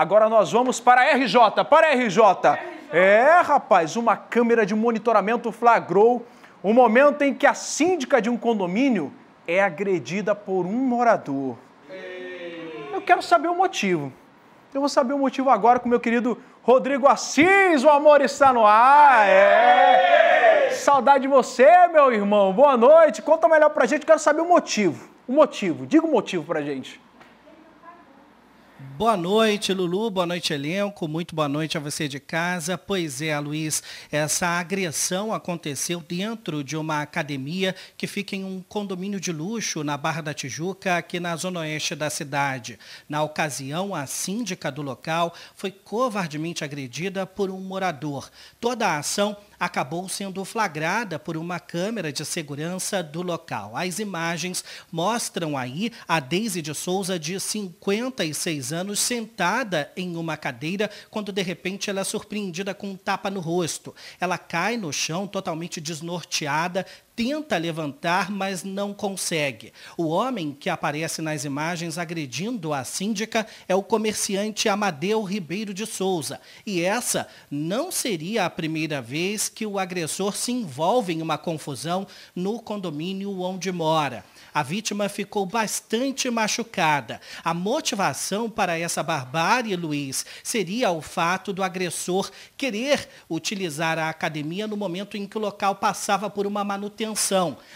Agora nós vamos para a RJ, para a RJ. É, rapaz, uma câmera de monitoramento flagrou o um momento em que a síndica de um condomínio é agredida por um morador. Eu quero saber o motivo. Eu vou saber o motivo agora com meu querido Rodrigo Assis, o amor está no ar. É. Saudade de você, meu irmão. Boa noite. Conta melhor pra gente, quero saber o motivo. O motivo. Diga o motivo pra gente. Boa noite, Lulu. Boa noite, elenco. Muito boa noite a você de casa. Pois é, Luiz, essa agressão aconteceu dentro de uma academia que fica em um condomínio de luxo na Barra da Tijuca, aqui na zona oeste da cidade. Na ocasião, a síndica do local foi covardemente agredida por um morador. Toda a ação acabou sendo flagrada por uma câmera de segurança do local. As imagens mostram aí a Deise de Souza, de 56 anos, sentada em uma cadeira, quando de repente ela é surpreendida com um tapa no rosto. Ela cai no chão, totalmente desnorteada, tenta levantar, mas não consegue. O homem que aparece nas imagens agredindo a síndica é o comerciante Amadeu Ribeiro de Souza. E essa não seria a primeira vez que o agressor se envolve em uma confusão no condomínio onde mora. A vítima ficou bastante machucada. A motivação para essa barbárie, Luiz, seria o fato do agressor querer utilizar a academia no momento em que o local passava por uma manutenção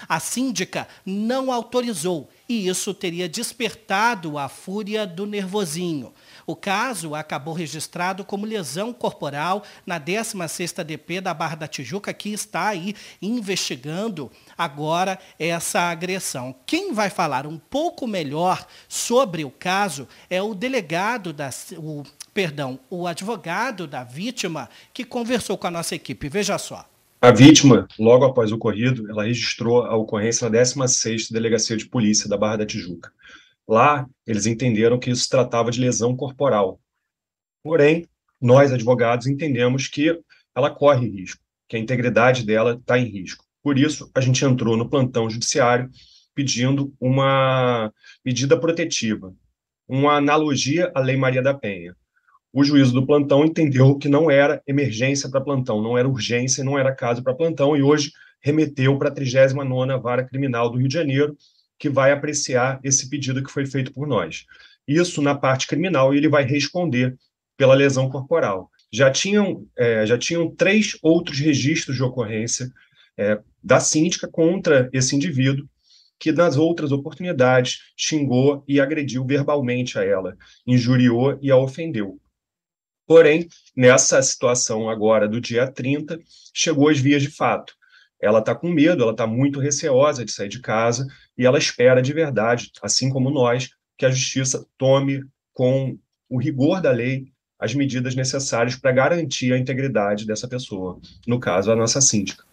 a síndica não autorizou e isso teria despertado a fúria do nervosinho. O caso acabou registrado como lesão corporal na 16ª DP da Barra da Tijuca, que está aí investigando agora essa agressão. Quem vai falar um pouco melhor sobre o caso é o delegado da o, perdão, o advogado da vítima que conversou com a nossa equipe. Veja só. A vítima, logo após o ocorrido, ela registrou a ocorrência na 16ª Delegacia de Polícia da Barra da Tijuca. Lá, eles entenderam que isso tratava de lesão corporal. Porém, nós, advogados, entendemos que ela corre risco, que a integridade dela está em risco. Por isso, a gente entrou no plantão judiciário pedindo uma medida protetiva, uma analogia à Lei Maria da Penha o juízo do plantão entendeu que não era emergência para plantão, não era urgência, não era caso para plantão, e hoje remeteu para a 39 Vara Criminal do Rio de Janeiro, que vai apreciar esse pedido que foi feito por nós. Isso na parte criminal, e ele vai responder pela lesão corporal. Já tinham, é, já tinham três outros registros de ocorrência é, da síndica contra esse indivíduo, que nas outras oportunidades xingou e agrediu verbalmente a ela, injuriou e a ofendeu. Porém, nessa situação agora do dia 30, chegou às vias de fato. Ela está com medo, ela está muito receosa de sair de casa e ela espera de verdade, assim como nós, que a justiça tome com o rigor da lei as medidas necessárias para garantir a integridade dessa pessoa, no caso, a nossa síndica.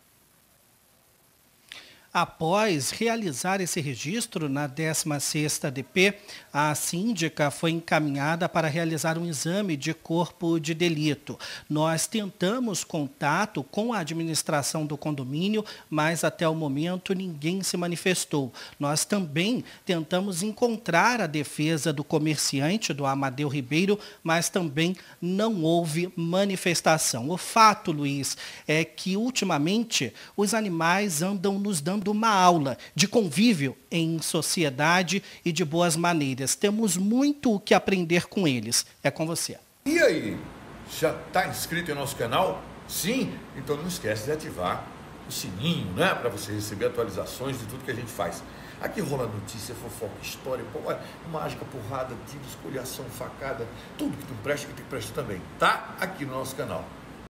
Após realizar esse registro na 16ª DP, a síndica foi encaminhada para realizar um exame de corpo de delito. Nós tentamos contato com a administração do condomínio, mas até o momento ninguém se manifestou. Nós também tentamos encontrar a defesa do comerciante, do Amadeu Ribeiro, mas também não houve manifestação. O fato, Luiz, é que ultimamente os animais andam nos dando dando uma aula de convívio em sociedade e de boas maneiras. Temos muito o que aprender com eles. É com você. E aí? Já está inscrito em nosso canal? Sim? Então não esquece de ativar o sininho, né? Para você receber atualizações de tudo que a gente faz. Aqui rola notícia, fofoca, história, pô, mágica, porrada, tiro, escolhação, facada, tudo que tu presta, que tu presta também, tá? Aqui no nosso canal.